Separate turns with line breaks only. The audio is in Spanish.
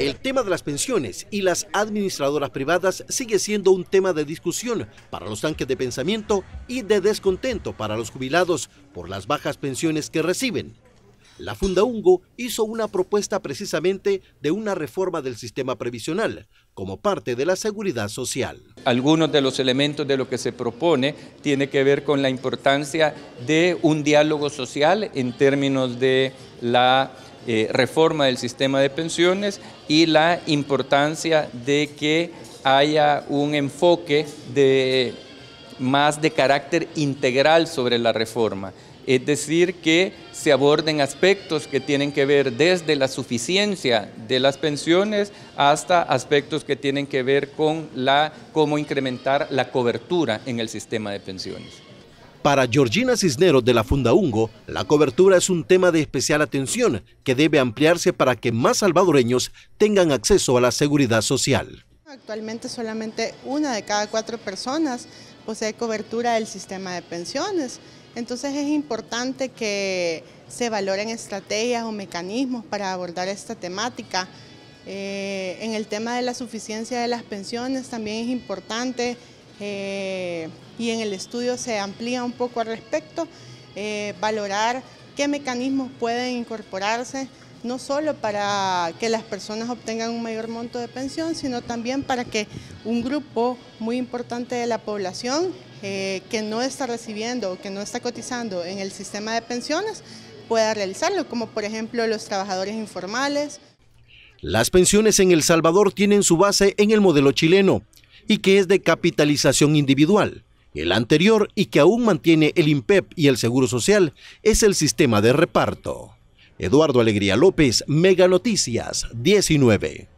El
tema de las pensiones y las administradoras privadas sigue siendo un tema de discusión para los tanques de pensamiento y de descontento para los jubilados por las bajas pensiones que reciben. La Funda Ungo hizo una propuesta precisamente de una reforma del sistema previsional como parte de la seguridad
social. Algunos de los elementos de lo que se propone tiene que ver con la importancia de un diálogo social en términos de la eh, reforma del sistema de pensiones y la importancia de que haya un enfoque más de carácter integral sobre la reforma. Es decir, que se aborden aspectos que tienen que ver desde la suficiencia de las pensiones hasta aspectos que tienen que ver con cómo incrementar la cobertura en el sistema de pensiones.
Para Georgina Cisneros de la Funda ungo la cobertura es un tema de especial atención que debe ampliarse para que más salvadoreños tengan acceso a la seguridad social.
Actualmente solamente una de cada cuatro personas posee cobertura del sistema de pensiones. Entonces es importante que se valoren estrategias o mecanismos para abordar esta temática. Eh, en el tema de la suficiencia de las pensiones también es importante eh, y en el estudio se amplía un poco al respecto, eh, valorar qué mecanismos pueden incorporarse, no solo para que las personas obtengan un mayor monto de pensión, sino también para que un grupo muy importante de la población eh, que no está recibiendo o que no está cotizando en el sistema de pensiones pueda realizarlo, como por ejemplo los trabajadores informales.
Las pensiones en El Salvador tienen su base en el modelo chileno, y que es de capitalización individual. El anterior y que aún mantiene el INPEP y el Seguro Social es el sistema de reparto. Eduardo Alegría López, Mega
Noticias 19.